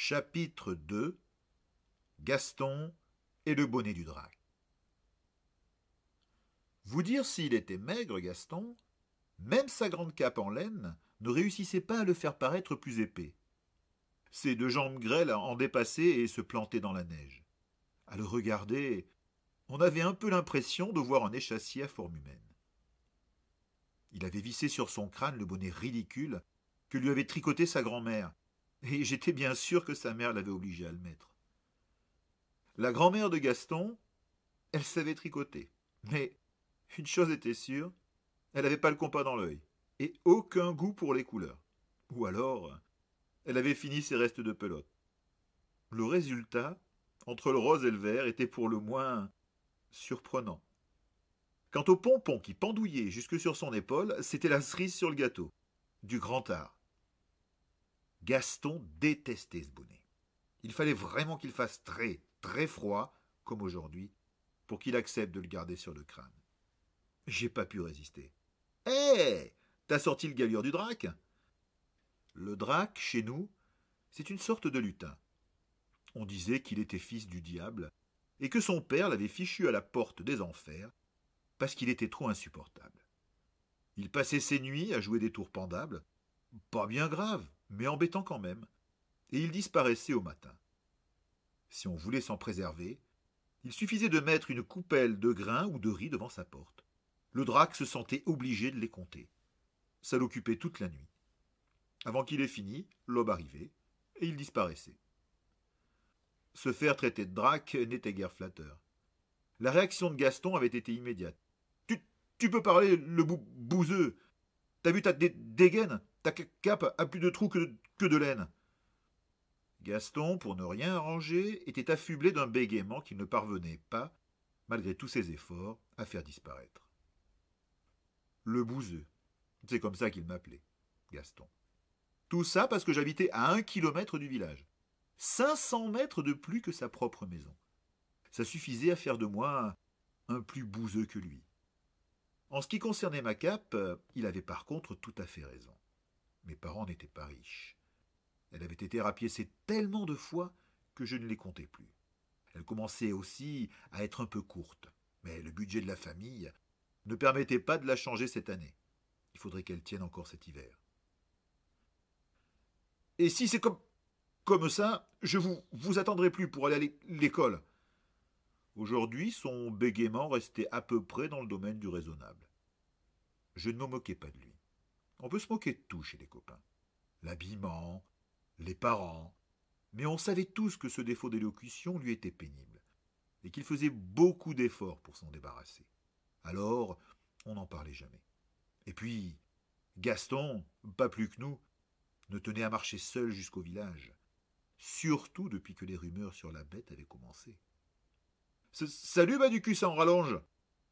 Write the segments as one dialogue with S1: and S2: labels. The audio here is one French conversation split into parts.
S1: Chapitre 2 Gaston et le bonnet du drac. Vous dire s'il était maigre, Gaston, même sa grande cape en laine ne réussissait pas à le faire paraître plus épais. Ses deux jambes grêles en dépassaient et se plantaient dans la neige. À le regarder, on avait un peu l'impression de voir un échassier à forme humaine. Il avait vissé sur son crâne le bonnet ridicule que lui avait tricoté sa grand-mère et j'étais bien sûr que sa mère l'avait obligé à le mettre. La grand-mère de Gaston, elle savait tricoter, mais une chose était sûre, elle n'avait pas le compas dans l'œil, et aucun goût pour les couleurs. Ou alors, elle avait fini ses restes de pelote. Le résultat, entre le rose et le vert, était pour le moins surprenant. Quant au pompon qui pendouillait jusque sur son épaule, c'était la cerise sur le gâteau. Du grand art. Gaston détestait ce bonnet. Il fallait vraiment qu'il fasse très, très froid, comme aujourd'hui, pour qu'il accepte de le garder sur le crâne. J'ai pas pu résister. Hé T'as sorti le galure du drac Le drac, chez nous, c'est une sorte de lutin. On disait qu'il était fils du diable, et que son père l'avait fichu à la porte des enfers, parce qu'il était trop insupportable. Il passait ses nuits à jouer des tours pendables, pas bien grave mais embêtant quand même, et il disparaissait au matin. Si on voulait s'en préserver, il suffisait de mettre une coupelle de grains ou de riz devant sa porte. Le drac se sentait obligé de les compter. Ça l'occupait toute la nuit. Avant qu'il ait fini, l'aube arrivait, et il disparaissait. Se faire traiter de drac n'était guère flatteur. La réaction de Gaston avait été immédiate. Tu, tu peux parler, le bouzeux T'as vu ta dégaine cape a plus de trous que, de laine. Gaston, pour ne rien arranger, était affublé d'un bégaiement qu'il ne parvenait pas, malgré tous ses efforts, à faire disparaître. Le bouseux. C'est comme ça qu'il m'appelait, Gaston. Tout ça parce que j'habitais à un kilomètre du village. Cinq cents mètres de plus que sa propre maison. Ça suffisait à faire de moi un plus bouseux que lui. En ce qui concernait ma cape, il avait par contre tout à fait raison. Mes parents n'étaient pas riches. Elle avait été rapiécée tellement de fois que je ne les comptais plus. Elle commençait aussi à être un peu courte, mais le budget de la famille ne permettait pas de la changer cette année. Il faudrait qu'elle tienne encore cet hiver. Et si c'est comme comme ça, je vous vous attendrai plus pour aller à l'école. Aujourd'hui, son bégaiement restait à peu près dans le domaine du raisonnable. Je ne me moquais pas de lui. On peut se moquer de tout chez les copains. L'habillement, les parents. Mais on savait tous que ce défaut d'élocution lui était pénible, et qu'il faisait beaucoup d'efforts pour s'en débarrasser. Alors, on n'en parlait jamais. Et puis, Gaston, pas plus que nous, ne tenait à marcher seul jusqu'au village, surtout depuis que les rumeurs sur la bête avaient commencé. Salut, Baducus en rallonge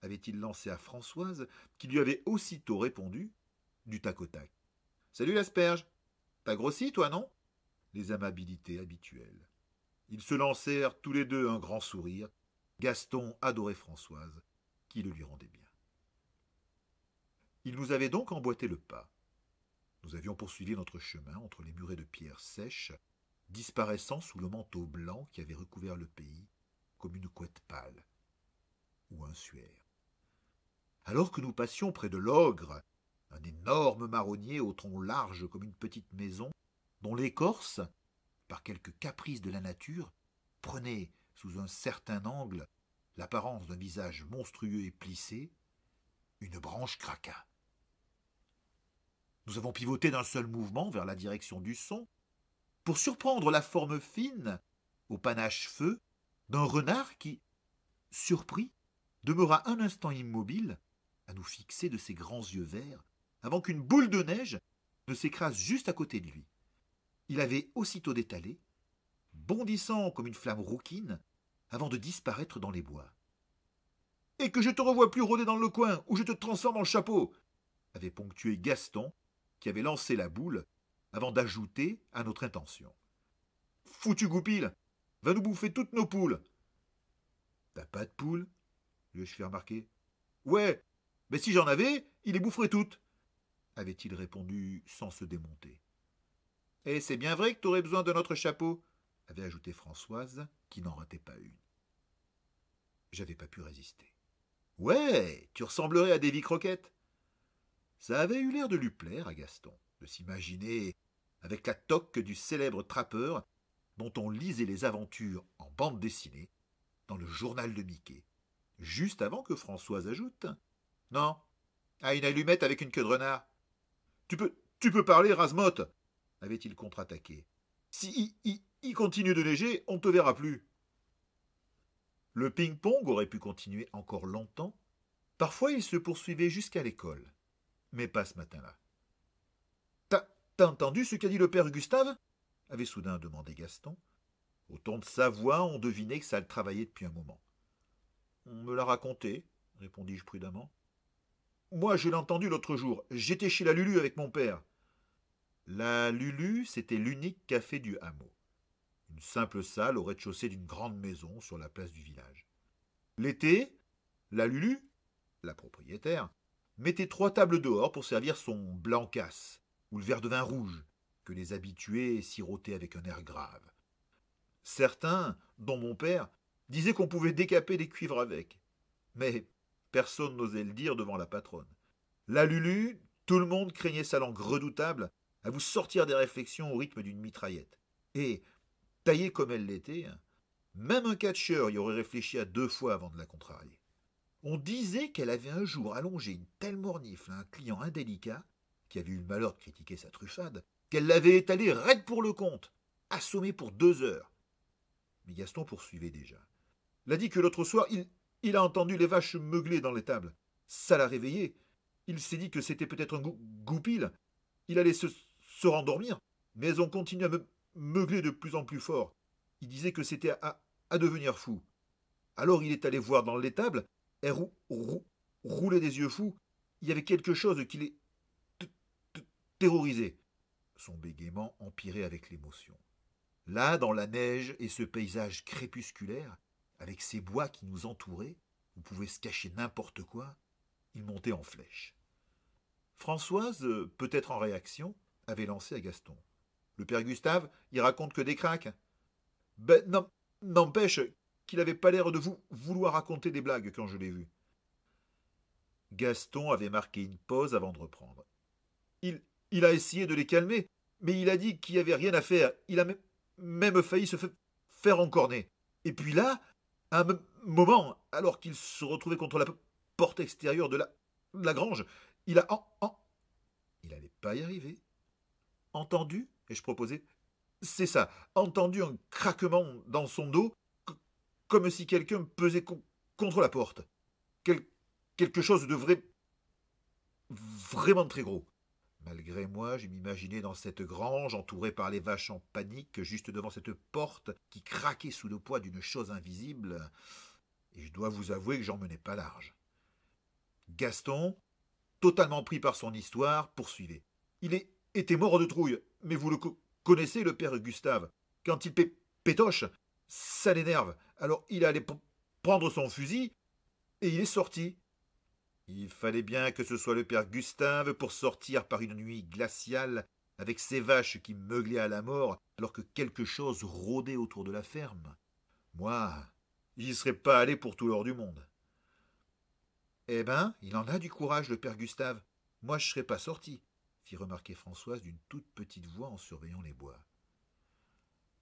S1: avait-il lancé à Françoise, qui lui avait aussitôt répondu du tac au tac. Salut l'asperge T'as grossi, toi, non Les amabilités habituelles. Ils se lancèrent tous les deux un grand sourire. Gaston adorait Françoise, qui le lui rendait bien. Il nous avait donc emboîté le pas. Nous avions poursuivi notre chemin entre les murets de pierre sèches, disparaissant sous le manteau blanc qui avait recouvert le pays comme une couette pâle ou un suaire. Alors que nous passions près de l'ogre, un énorme marronnier au tronc large comme une petite maison, dont l'écorce, par quelque caprice de la nature, prenait, sous un certain angle, l'apparence d'un visage monstrueux et plissé, une branche craqua. Nous avons pivoté d'un seul mouvement vers la direction du son, pour surprendre la forme fine, au panache feu, d'un renard qui, surpris, demeura un instant immobile, à nous fixer de ses grands yeux verts, avant qu'une boule de neige ne s'écrase juste à côté de lui. Il avait aussitôt détalé, bondissant comme une flamme rouquine, avant de disparaître dans les bois. Et que je te revois plus rôder dans le coin, ou je te transforme en chapeau avait ponctué Gaston, qui avait lancé la boule, avant d'ajouter à notre intention. Foutu goupil Va nous bouffer toutes nos poules T'as pas de poules lui ai-je fait remarquer. Ouais, mais si j'en avais, il les boufferait toutes avait-il répondu sans se démonter. Et eh, c'est bien vrai que tu aurais besoin de notre chapeau, avait ajouté Françoise, qui n'en ratait pas une. J'avais pas pu résister. Ouais, tu ressemblerais à Davy Croquette. Ça avait eu l'air de lui plaire à Gaston, de s'imaginer avec la toque du célèbre trappeur dont on lisait les aventures en bande dessinée dans le journal de Mickey, juste avant que Françoise ajoute Non, à une allumette avec une queue de renard. Tu peux, tu peux parler, Razmot avait-il contre-attaqué. Si il continue de neiger, on ne te verra plus. Le ping-pong aurait pu continuer encore longtemps. Parfois, il se poursuivait jusqu'à l'école. Mais pas ce matin-là. T'as entendu ce qu'a dit le père Gustave avait soudain demandé Gaston. Au ton de sa voix, on devinait que ça le travaillait depuis un moment. On me l'a raconté, répondis-je prudemment. Moi, je l'ai entendu l'autre jour. J'étais chez la Lulu avec mon père. La Lulu, c'était l'unique café du hameau. Une simple salle au rez-de-chaussée d'une grande maison sur la place du village. L'été, la Lulu, la propriétaire, mettait trois tables dehors pour servir son blanc casse ou le verre de vin rouge que les habitués sirotaient avec un air grave. Certains, dont mon père, disaient qu'on pouvait décaper des cuivres avec. Mais Personne n'osait le dire devant la patronne. La Lulu, tout le monde craignait sa langue redoutable à vous sortir des réflexions au rythme d'une mitraillette. Et, taillée comme elle l'était, même un catcheur y aurait réfléchi à deux fois avant de la contrarier. On disait qu'elle avait un jour allongé une telle mornifle à un client indélicat, qui avait eu le malheur de critiquer sa truffade, qu'elle l'avait étalée raide pour le compte, assommée pour deux heures. Mais Gaston poursuivait déjà. L'a dit que l'autre soir, il, il a entendu les vaches meugler dans l'étable. Ça l'a réveillé. Il s'est dit que c'était peut-être un goupil. Il allait se, rendormir, mais on continue à meugler de plus en plus fort. Il disait que c'était à, devenir fou. Alors il est allé voir dans l'étable. Elle roulait des yeux fous. Il y avait quelque chose qui les terrorisait. Son bégaiement empirait avec l'émotion. Là, dans la neige et ce paysage crépusculaire, avec ces bois qui nous entouraient, vous pouvait se cacher n'importe quoi, il montait en flèche. Françoise, euh, peut-être en réaction, avait lancé à Gaston. Le père Gustave, il raconte que des craques. Ben, n'empêche qu'il n'avait pas l'air de vous vouloir raconter des blagues quand je l'ai vu. Gaston avait marqué une pause avant de reprendre. Il, il a essayé de les calmer, mais il a dit qu'il n'y avait rien à faire. Il a même failli se faire encorner. Et puis là, un moment, alors qu'il se retrouvait contre la porte extérieure de la, grange, il a... En, il n'allait pas y arriver. Entendu Et je proposais... C'est ça, entendu un craquement dans son dos, comme si quelqu'un pesait contre la porte. Quel quelque chose de vrai... vraiment très gros. Malgré moi, je m'imaginais dans cette grange, entourée par les vaches en panique, juste devant cette porte qui craquait sous le poids d'une chose invisible, et je dois vous avouer que j'en menais pas large. Gaston, totalement pris par son histoire, poursuivait. Il est, était mort de trouille, mais vous le connaissez, le père Gustave. Quand il pétoche, ça l'énerve. Alors il allait prendre son fusil, et il est sorti. Il fallait bien que ce soit le père Gustave pour sortir par une nuit glaciale avec ses vaches qui meuglaient à la mort alors que quelque chose rôdait autour de la ferme. Moi, j'y serais pas allé pour tout l'or du monde. Eh ben, il en a du courage, le père Gustave. Moi, je serais pas sorti, fit remarquer Françoise d'une toute petite voix en surveillant les bois.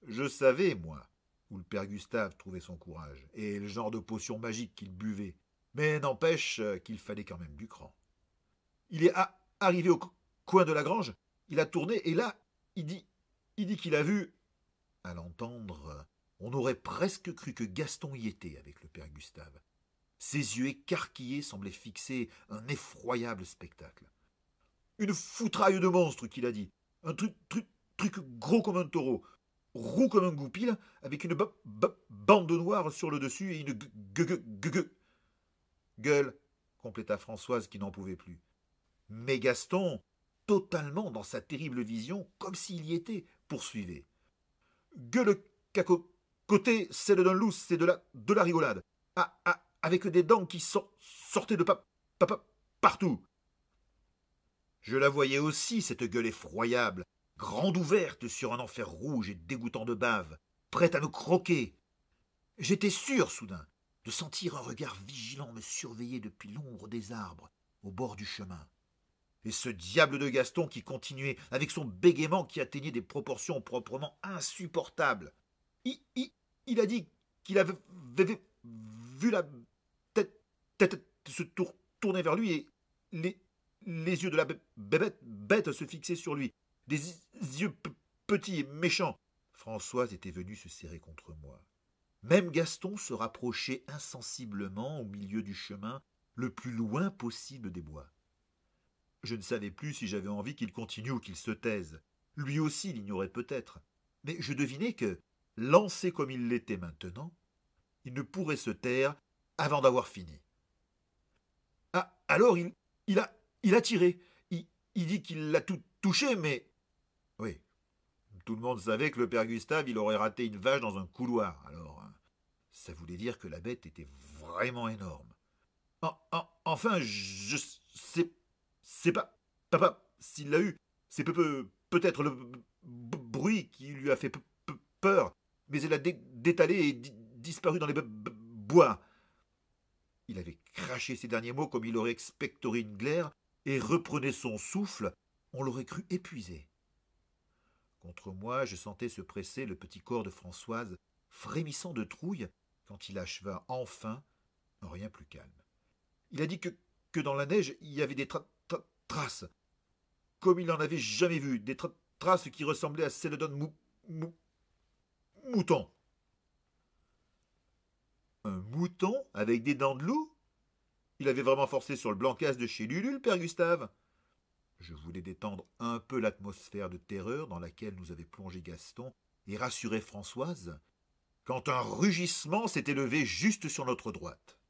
S1: Je savais, moi, où le père Gustave trouvait son courage, et le genre de potion magique qu'il buvait, mais n'empêche euh, qu'il fallait quand même du cran. Il est arrivé au coin de la grange, il a tourné, et là, il dit il dit qu'il a vu. À l'entendre, euh, on aurait presque cru que Gaston y était avec le père Gustave. Ses yeux écarquillés semblaient fixer un effroyable spectacle. Une foutraille de monstre, qu'il a dit. Un truc, truc, truc gros comme un taureau, roux comme un goupil, avec une bande noire sur le dessus et une Gueule compléta Françoise qui n'en pouvait plus. Mais Gaston, totalement dans sa terrible vision, comme s'il y était, poursuivait. Gueule caco côté, c'est d'un loup, c'est de la, de la rigolade. Ah, ah, avec des dents qui sortaient de papa partout. Je la voyais aussi, cette gueule effroyable, grande ouverte sur un enfer rouge et dégoûtant de bave, prête à me croquer. J'étais sûr, soudain, de sentir un regard vigilant me surveiller depuis l'ombre des arbres au bord du chemin. Et ce diable de Gaston qui continuait, avec son bégaiement qui atteignait des proportions proprement insupportables. Il, a dit qu'il avait, vu la tête, se tourner vers lui et les, yeux de la bête se fixer sur lui, des yeux petits et méchants. Françoise était venue se serrer contre moi. Même Gaston se rapprochait insensiblement au milieu du chemin, le plus loin possible des bois. Je ne savais plus si j'avais envie qu'il continue ou qu'il se taise. Lui aussi l'ignorait peut-être. Mais je devinais que, lancé comme il l'était maintenant, il ne pourrait se taire avant d'avoir fini. Ah, alors il, a, il a tiré. Il, il dit qu'il l'a tout touché, mais. Oui. Tout le monde savait que le père Gustave, il aurait raté une vache dans un couloir. Alors, ça voulait dire que la bête était vraiment énorme. enfin, je sais, c'est pas, papa, s'il l'a eu, c'est peut-être le bruit qui lui a fait peur, mais elle a détalé et disparu dans les bois. Il avait craché ses derniers mots comme il aurait expectoré une glaire et reprenait son souffle, on l'aurait cru épuisé. Contre moi, je sentais se presser le petit corps de Françoise, frémissant de trouille, quand il acheva enfin, rien plus calme. Il a dit que, dans la neige, il y avait des traces, comme il n'en avait jamais vu, des traces qui ressemblaient à celles d'un mouton. Un mouton avec des dents de loup Il avait vraiment forcé sur le blanc de chez Lulule, père Gustave Je voulais détendre un peu l'atmosphère de terreur dans laquelle nous avait plongé Gaston et rassurer Françoise, quand un rugissement s'est élevé juste sur notre droite.